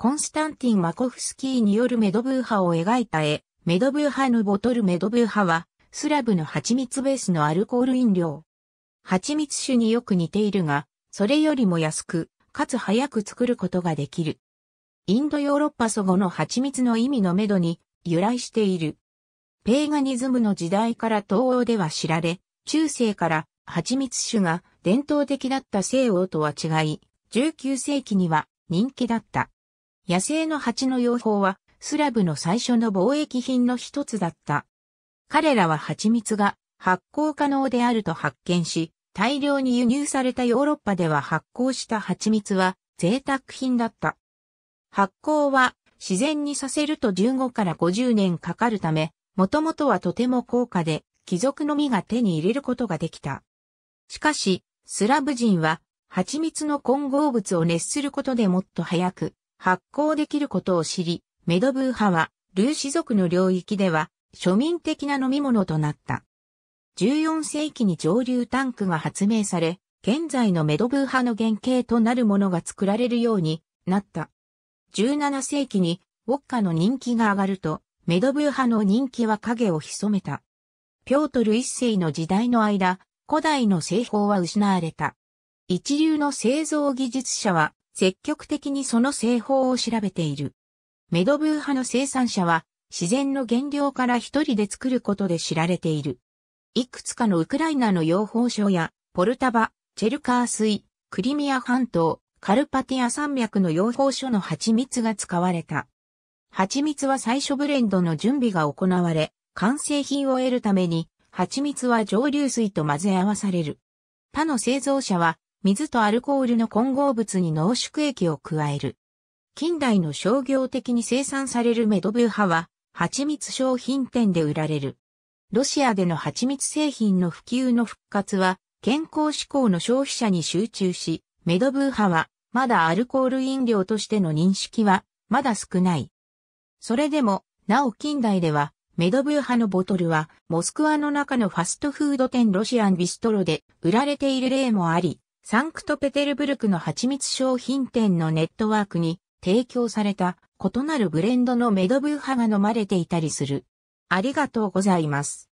コンスタンティン・マコフスキーによるメドブー派を描いた絵、メドブー派のボトルメドブー派は、スラブの蜂蜜ベースのアルコール飲料。蜂蜜酒によく似ているが、それよりも安く、かつ早く作ることができる。インドヨーロッパ祖語の蜂蜜の意味のメドに由来している。ペーガニズムの時代から東欧では知られ、中世から蜂蜜酒が伝統的だった西欧とは違い、19世紀には人気だった。野生の蜂の養蜂はスラブの最初の貿易品の一つだった。彼らは蜂蜜が発酵可能であると発見し、大量に輸入されたヨーロッパでは発酵した蜂蜜は贅沢品だった。発酵は自然にさせると15から50年かかるため、もともとはとても高価で、貴族のみが手に入れることができた。しかし、スラブ人は、蜂蜜の混合物を熱することでもっと早く、発行できることを知り、メドブー派は、ルーシ族の領域では、庶民的な飲み物となった。14世紀に上流タンクが発明され、現在のメドブー派の原型となるものが作られるようになった。17世紀にウォッカの人気が上がると、メドブー派の人気は影を潜めた。ピョートル一世の時代の間、古代の製法は失われた。一流の製造技術者は積極的にその製法を調べている。メドブー派の生産者は自然の原料から一人で作ることで知られている。いくつかのウクライナの養蜂所やポルタバ、チェルカー水、クリミア半島、カルパティア山脈の養蜂所の蜂蜜が使われた。蜂蜜は最初ブレンドの準備が行われ、完成品を得るために、蜂蜜は蒸留水と混ぜ合わされる。他の製造者は水とアルコールの混合物に濃縮液を加える。近代の商業的に生産されるメドブーハは、蜂蜜商品店で売られる。ロシアでの蜂蜜製品の普及の復活は、健康志向の消費者に集中し、メドブーハは、まだアルコール飲料としての認識は、まだ少ない。それでも、なお近代では、メドブーハのボトルは、モスクワの中のファストフード店ロシアンビストロで売られている例もあり、サンクトペテルブルクの蜂蜜商品店のネットワークに提供された異なるブレンドのメドブーハが飲まれていたりする。ありがとうございます。